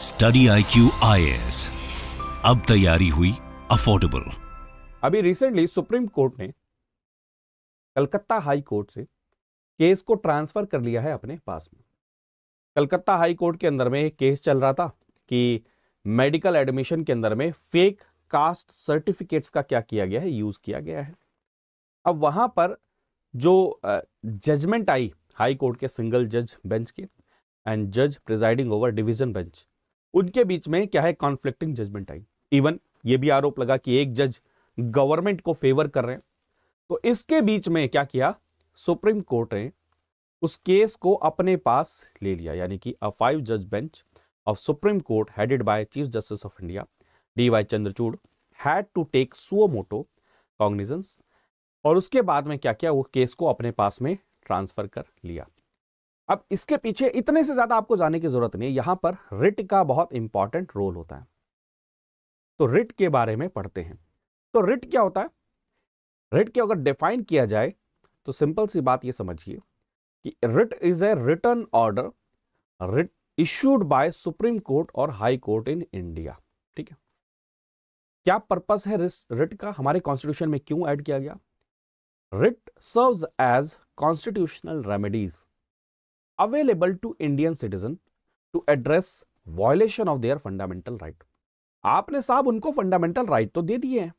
study I Q अब तैयारी हुई अफोर्डेबल अभी रिसेंटली सुप्रीम कोर्ट ने कलकत्ता हाई कोर्ट से केस को ट्रांसफर कर लिया है अपने पास में कलकत्ता हाई कोर्ट के अंदर में एक केस चल रहा था कि मेडिकल एडमिशन के अंदर में फेक कास्ट सर्टिफिकेट्स का क्या किया गया है यूज किया गया है अब वहां पर जो जजमेंट आई हाई कोर्ट के सिंगल जज बेंच के एंड जज प्रिजाइडिंग ओवर डिवीजन बेंच उनके बीच में क्या है कॉन्फ्लिक्टिंग जजमेंट आई इवन ये भी आरोप लगा कि एक जज गवर्नमेंट को फेवर कर रहे हैं तो इसके बीच में क्या किया सुप्रीम कोर्ट ने उस केस को अपने पास ले लिया यानी कि अ फाइव जज bench of Supreme Court headed by Chief Justice of India D Y Chandrachud had to take motu cognizance और उसके बाद में क्या किया वो केस को अपने पास में ट्रांसफर कर लिया अब इसके पीछे इतने से ज्यादा आपको जाने की जरूरत नहीं यहां पर रिट का बहुत इंपॉर्टेंट रोल होता है तो रिट के बारे में पढ़ते हैं तो रिट क्या होता है रिट के अगर डिफाइन किया जाए तो सिंपल सी बात ये समझिए कि writ is a written order writ issued by Supreme Court और हाई कोर्ट इन इंडिया ठीक है क्या पर्पस है रिट का हमारे कॉन्स्टिट्यूशन में क्यों ऐड किया गया writ serves as constitutional remedies available to Indian citizen to address violation of their fundamental right आपने साहब उनको फंडामेंटल राइट तो दे दिए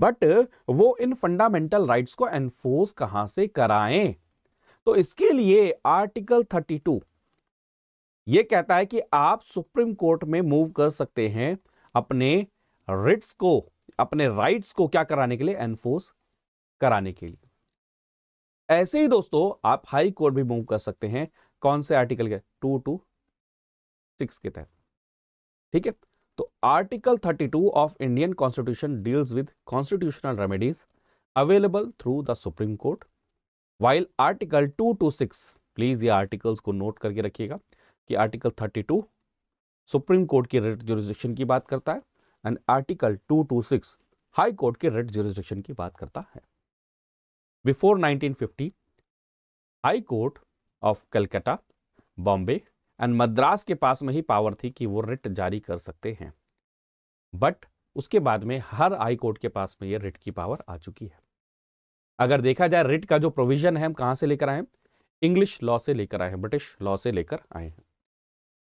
बट वो इन फंडामेंटल राइट्स को एनफोर्स कहां से कराएं तो इसके लिए आर्टिकल 32 ये कहता है कि आप सुप्रीम कोर्ट में मूव कर सकते हैं अपने रिट्स को अपने राइट्स को क्या कराने के लिए एनफोर्स कराने के लिए ऐसे ही दोस्तों आप हाई कोर्ट भी मूव कर सकते हैं कौन से आर्टिकल के टू टू सिक्स के तहत ठीक है तो article thirty two of Indian constitution deals with constitutional remedies available through the Supreme Court while article two two six please ये आर्टिकल्स को नोट करके रखिएगा कि article thirty two Supreme Court की रेड जुरिस्डिक्शन की बात करता है and article two two six High Court के रेड जुरिस्डिक्शन की बात करता है before 1950, High Court of Calcutta Bombay and Madras के पास में ही पावर थी कि वो रिट जारी कर सकते हैं बट उसके बाद में हर हाई कोर्ट के पास में ये रिट की पावर आ चुकी है अगर देखा जाए रिट का जो प्रोविजन है हम कहां से लेकर आए इंग्लिश लॉ से लेकर आए हैं ब्रिटिश लॉ से लेकर आए हैं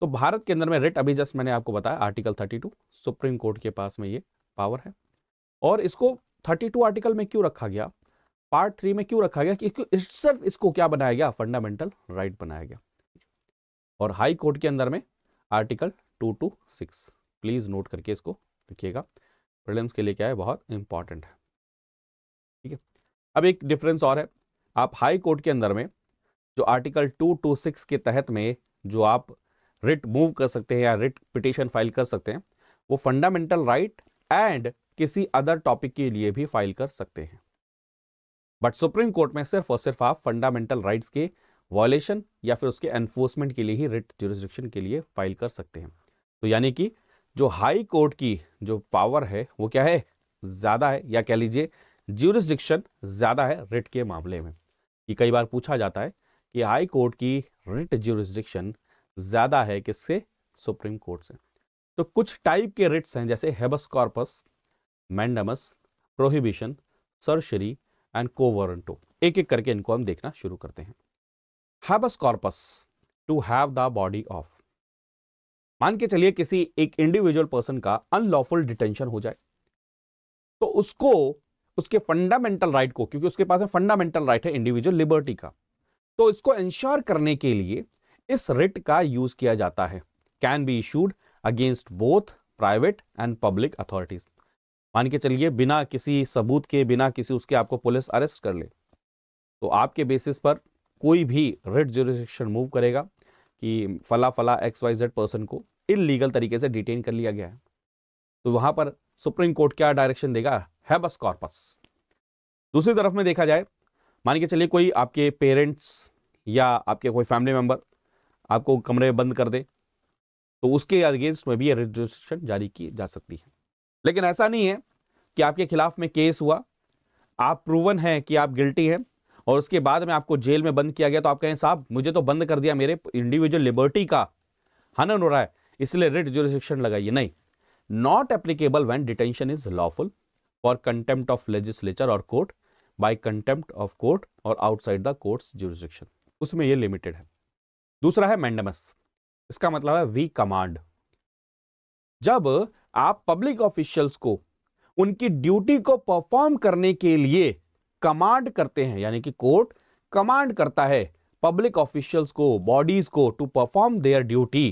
तो भारत के अंदर में रिट अभी जस्ट मैंने आपको बताया आर्टिकल 32 सुप्रीम कोर्ट के पास में ये पावर है और इसको 32 आर्टिकल में क्यों रखा गया पार्ट थ्री में क्यों रखा गया कि सिर्फ इसको क्या बनाया गया फंडामेंटल राइट right बनाया गया और हाई कोर्ट के अंदर में article two two six please note करके इसको रखिएगा प्रिलिम्स के लिए क्या है बहुत इंपॉर्टेंट है ठीक है अब एक डिफरेंस और है आप हाई कोर्ट के अंदर में जो आर्टिकल टू टू सिक्स के तहत में जो आप रिट मूव कर सकते हैं या रिट पिटिशन फाइल कर सकते हैं वो फंडामेंटल राइट एंड किसी अदर टॉपिक के लिए भी फाइल कर सकते हैं बट सुप्रीम कोर्ट में सिर्फ और सिर्फ आप फंडामेंटल राइट्स के वॉयलेशन या फिर उसके एनफोर्समेंट के लिए ही रिट जुरिस्डिक्शन के लिए फाइल कर सकते हैं तो यानी कि जो हाई कोर्ट की जो पावर है वो क्या है ज़्यादा है या कह लीजिए ज्यूरिस्डिक्शन ज़्यादा है रिट के मामले में ये कई बार पूछा जाता है कि हाई कोर्ट की रिट ज्यूरिस्डिक्शन ज़्यादा है किससे सुप्रीम कोर्ट से तो कुछ टाइप के रिट्स हैं जैसे habeas corpus mandamus prohibition certiorari and quo warranto एक एक करके इनको हम देखना शुरू करते हैं habeas corpus to have the body of मान के चलिए किसी एक इंडिविजुअल पर्सन का अनलॉफुल डिटेंशन हो जाए तो उसको उसके फंडामेंटल राइट को क्योंकि उसके पास में फंडामेंटल राइट है इंडिविजुअल लिबर्टी का तो इसको इंश्योर करने के लिए इस रिट का यूज किया जाता है can be issued against both private and public authorities मान के चलिए बिना किसी सबूत के बिना किसी उसके आपको पुलिस अरेस्ट कर ले तो आपके बेसिस पर कोई भी रेड जोरिस्टिक्शन मूव करेगा कि फला फला एक्स वाई जेड पर्सन को इलीगल तरीके से डिटेन कर लिया गया है तो वहां पर सुप्रीम कोर्ट क्या डायरेक्शन देगा बस कॉर्पस दूसरी तरफ में देखा जाए मान के चलिए कोई आपके पेरेंट्स या आपके कोई फैमिली मेंबर आपको कमरे बंद कर दे तो उसके अगेंस्ट में भी ये रजिस्ट्रेशन जारी की जा सकती है लेकिन ऐसा नहीं है कि आपके खिलाफ में केस हुआ आप प्रूवन हैं कि आप गिल्टी हैं और उसके बाद में आपको जेल में बंद किया गया तो आप कहें साहब मुझे तो बंद कर दिया मेरे इंडिविजुअल लिबर्टी का हनन हो रहा है इसलिए रिट जुरिस्डिक्शन लगाइए नहीं not applicable when detention is lawful for contempt of legislature और court by contempt of court और आउटसाइड द कोर्ट जुरिस्डिक्शन उसमें ये लिमिटेड है दूसरा है मैंडमस इसका मतलब है वी कमांड जब आप पब्लिक ऑफिशियल्स को उनकी ड्यूटी को परफॉर्म करने के लिए कमांड करते हैं यानी कि कोर्ट कमांड करता है पब्लिक ऑफिशियल्स को बॉडीज को टू परफॉर्म देयर ड्यूटी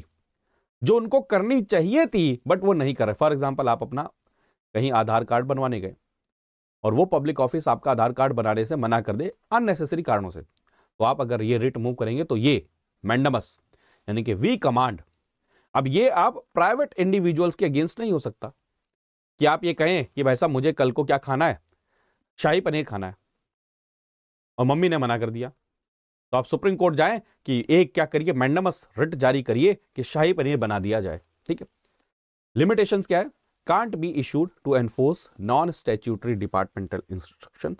जो उनको करनी चाहिए थी बट वो नहीं कर रहे फॉर एग्जाम्पल आप अपना कहीं आधार कार्ड बनवाने गए और वो पब्लिक ऑफिस आपका आधार कार्ड बनाने से मना कर दे अननेसेसरी कारणों से तो आप अगर ये रिट मूव करेंगे तो ये मैंडमस यानी कि वी कमांड अब ये आप प्राइवेट इंडिविजुअल्स के अगेंस्ट नहीं हो सकता कि आप ये कहें कि भाई साहब मुझे कल को क्या खाना है शाही पनीर खाना है और मम्मी ने मना कर दिया तो आप सुप्रीम कोर्ट जाएं कि एक क्या करिए मैंडमस रिट जारी करिए कि शाही पनीर बना दिया जाए ठीक है लिमिटेशन क्या है can't be issued to enforce non statutory departmental instruction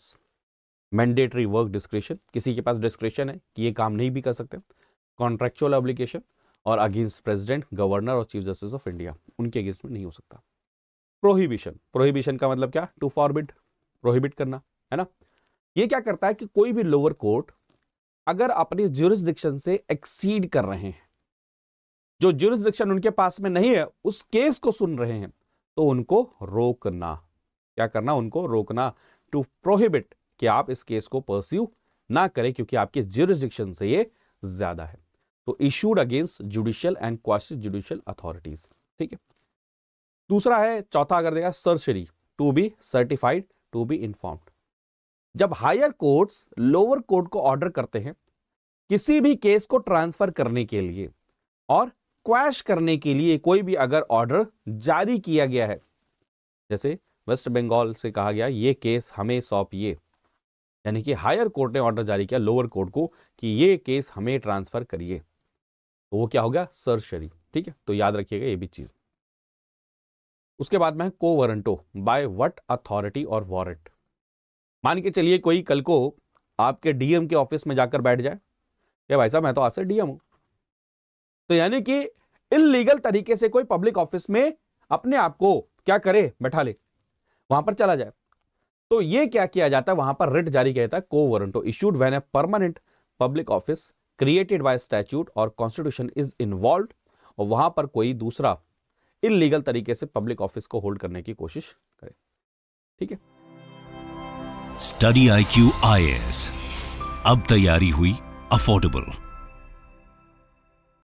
mandatory work description किसी के पास डिस्क्रिप्शन है कि ये काम नहीं भी कर सकते कॉन्ट्रेक्चुअल ऑब्लिकेशन और अगेंस्ट प्रेसिडेंट गवर्नर और चीफ जस्टिस ऑफ इंडिया उनके अगेंस्ट में नहीं हो सकता प्रोहिबिशन प्रोहिबिशन का मतलब क्या टू फॉरबिड प्रोहिबिट करना है ना ये क्या करता है कि कोई भी लोअर कोर्ट अगर अपनी ज्यूरिस्डिक्शन से एक्सीड कर रहे हैं जो ज्यूरिस्डिक्शन उनके पास में नहीं है उस केस को सुन रहे हैं तो उनको रोकना क्या करना उनको रोकना टू प्रोहिबिट कि आप इस केस को परस्यू ना करें क्योंकि आपके ज्यूरिस्डिक्शन से ये ज्यादा है तो issued against judicial and question judicial authorities ठीक है दूसरा है चौथा अगर देगा certiorari to be certified to be inform जब हायर कोर्ट्स लोअर कोर्ट को ऑर्डर करते हैं किसी भी केस को ट्रांसफर करने के लिए और क्वैश करने के लिए कोई भी अगर ऑर्डर जारी किया गया है जैसे वेस्ट बंगाल से कहा गया ये केस हमें सौंपिए यानी कि हायर कोर्ट ने ऑर्डर जारी किया लोअर कोर्ट को कि ये केस हमें ट्रांसफर करिए तो वो क्या हो गया सर शरीफ ठीक है तो याद रखिएगा ये भी चीज उसके बाद में quo warranto by what authority और वॉरेंट मान के चलिए कोई कल को आपके डीएम के ऑफिस में जाकर बैठ जाए क्या भाई साहब मैं तो आज से डीएम हूं तो यानी कि लीगल तरीके से कोई पब्लिक ऑफिस में अपने आप को क्या करे बैठा ले वहां पर चला जाए तो ये क्या किया जाता है वहां पर रिट जारी किया जाता है quo warranto issued when a permanent public office created by statute और कॉन्स्टिट्यूशन इज इन्वॉल्व और वहां पर कोई दूसरा इनलीगल तरीके से पब्लिक ऑफिस को होल्ड करने की कोशिश करे ठीक है study I Q I S अब तैयारी हुई अफोर्डेबल